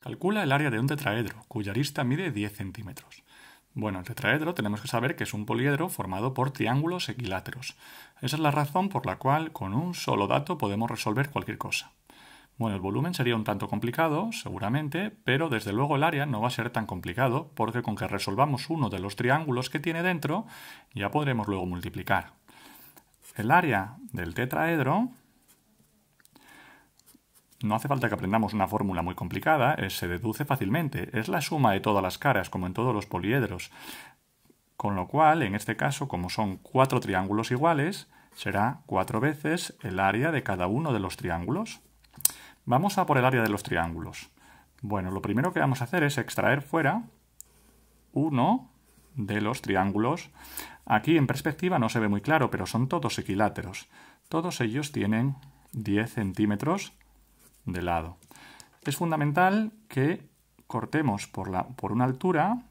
Calcula el área de un tetraedro, cuya arista mide 10 centímetros. Bueno, el tetraedro tenemos que saber que es un poliedro formado por triángulos equiláteros. Esa es la razón por la cual con un solo dato podemos resolver cualquier cosa. Bueno, el volumen sería un tanto complicado, seguramente, pero desde luego el área no va a ser tan complicado, porque con que resolvamos uno de los triángulos que tiene dentro, ya podremos luego multiplicar. El área del tetraedro no hace falta que aprendamos una fórmula muy complicada, eh, se deduce fácilmente. Es la suma de todas las caras, como en todos los poliedros. Con lo cual, en este caso, como son cuatro triángulos iguales, será cuatro veces el área de cada uno de los triángulos. Vamos a por el área de los triángulos. Bueno, lo primero que vamos a hacer es extraer fuera uno de los triángulos. Aquí en perspectiva no se ve muy claro, pero son todos equiláteros. Todos ellos tienen 10 centímetros de lado. Es fundamental que cortemos por, por una altura,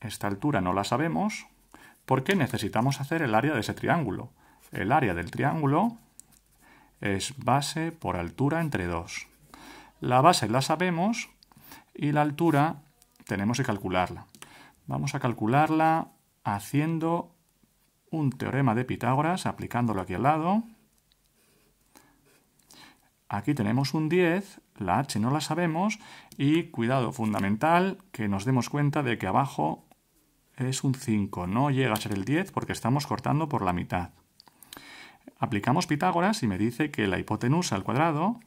esta altura no la sabemos, porque necesitamos hacer el área de ese triángulo. El área del triángulo es base por altura entre 2. La base la sabemos y la altura tenemos que calcularla. Vamos a calcularla haciendo un teorema de Pitágoras, aplicándolo aquí al lado. Aquí tenemos un 10, la H no la sabemos y cuidado fundamental que nos demos cuenta de que abajo es un 5, no llega a ser el 10 porque estamos cortando por la mitad. Aplicamos Pitágoras y me dice que la hipotenusa al cuadrado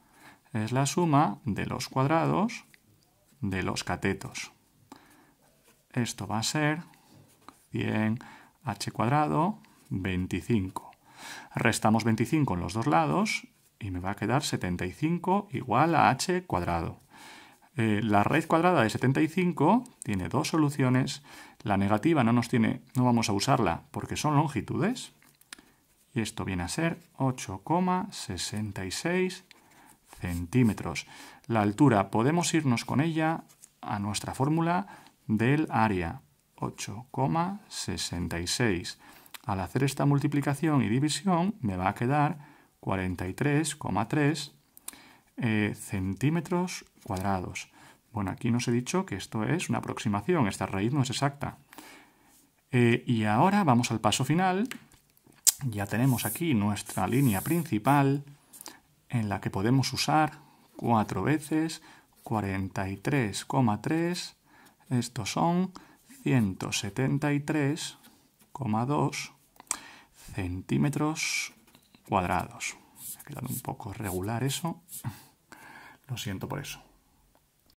es la suma de los cuadrados de los catetos. Esto va a ser 100h cuadrado 25. Restamos 25 en los dos lados y me va a quedar 75 igual a h cuadrado. Eh, la raíz cuadrada de 75 tiene dos soluciones. La negativa no, nos tiene, no vamos a usarla porque son longitudes. Y esto viene a ser 8,66 centímetros. La altura podemos irnos con ella a nuestra fórmula del área. 8,66. Al hacer esta multiplicación y división me va a quedar 43,3 eh, centímetros cuadrados. Bueno, aquí nos he dicho que esto es una aproximación, esta raíz no es exacta. Eh, y ahora vamos al paso final. Ya tenemos aquí nuestra línea principal en la que podemos usar cuatro veces 43,3. Estos son 173,2 centímetros cuadrados. ha quedado un poco regular eso. Lo siento por eso.